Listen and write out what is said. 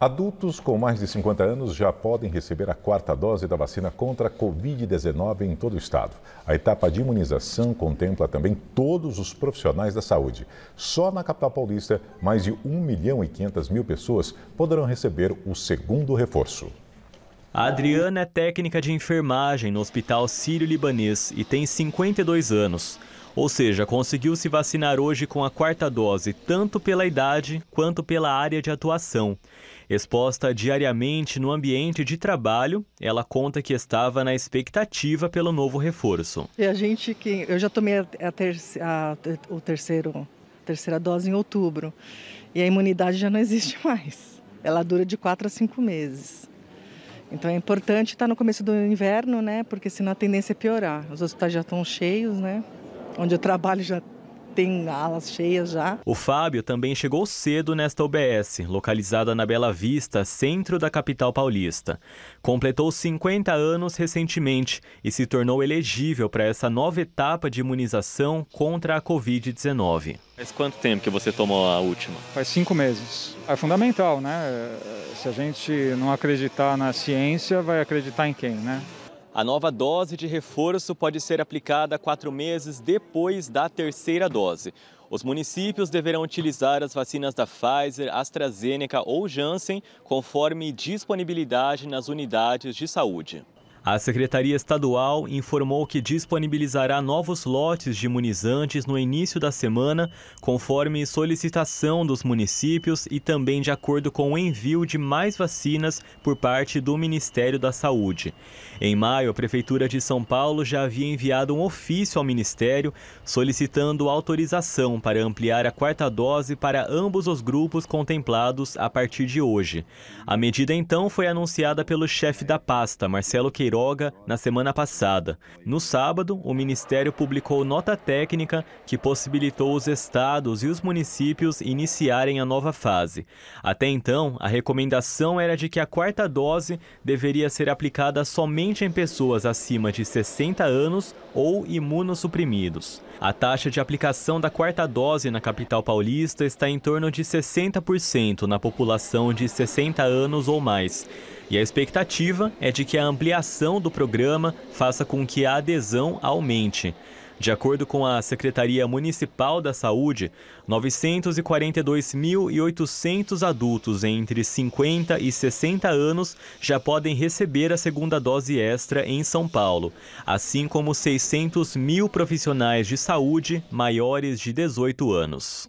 Adultos com mais de 50 anos já podem receber a quarta dose da vacina contra a Covid-19 em todo o estado. A etapa de imunização contempla também todos os profissionais da saúde. Só na capital paulista, mais de 1 milhão e 500 mil pessoas poderão receber o segundo reforço. A Adriana é técnica de enfermagem no Hospital Sírio-Libanês e tem 52 anos. Ou seja, conseguiu se vacinar hoje com a quarta dose, tanto pela idade quanto pela área de atuação. Exposta diariamente no ambiente de trabalho, ela conta que estava na expectativa pelo novo reforço. E a gente que eu já tomei a, a, o terceiro terceira dose em outubro e a imunidade já não existe mais. Ela dura de quatro a cinco meses. Então é importante estar no começo do inverno, né? Porque senão a tendência é piorar. Os hospitais já estão cheios, né? onde eu trabalho já tem alas cheias já. O Fábio também chegou cedo nesta UBS, localizada na Bela Vista, centro da capital paulista. Completou 50 anos recentemente e se tornou elegível para essa nova etapa de imunização contra a Covid-19. Faz quanto tempo que você tomou a última? Faz cinco meses. É fundamental, né? Se a gente não acreditar na ciência, vai acreditar em quem, né? A nova dose de reforço pode ser aplicada quatro meses depois da terceira dose. Os municípios deverão utilizar as vacinas da Pfizer, AstraZeneca ou Janssen, conforme disponibilidade nas unidades de saúde. A Secretaria Estadual informou que disponibilizará novos lotes de imunizantes no início da semana, conforme solicitação dos municípios e também de acordo com o envio de mais vacinas por parte do Ministério da Saúde. Em maio, a Prefeitura de São Paulo já havia enviado um ofício ao Ministério solicitando autorização para ampliar a quarta dose para ambos os grupos contemplados a partir de hoje. A medida então foi anunciada pelo chefe da pasta, Marcelo Queiroz Queiroga na semana passada. No sábado, o Ministério publicou nota técnica que possibilitou os estados e os municípios iniciarem a nova fase. Até então, a recomendação era de que a quarta dose deveria ser aplicada somente em pessoas acima de 60 anos ou imunossuprimidos. A taxa de aplicação da quarta dose na capital paulista está em torno de 60% na população de 60 anos ou mais. E a expectativa é de que a ampliação do programa faça com que a adesão aumente. De acordo com a Secretaria Municipal da Saúde, 942.800 adultos entre 50 e 60 anos já podem receber a segunda dose extra em São Paulo, assim como 600 mil profissionais de saúde maiores de 18 anos.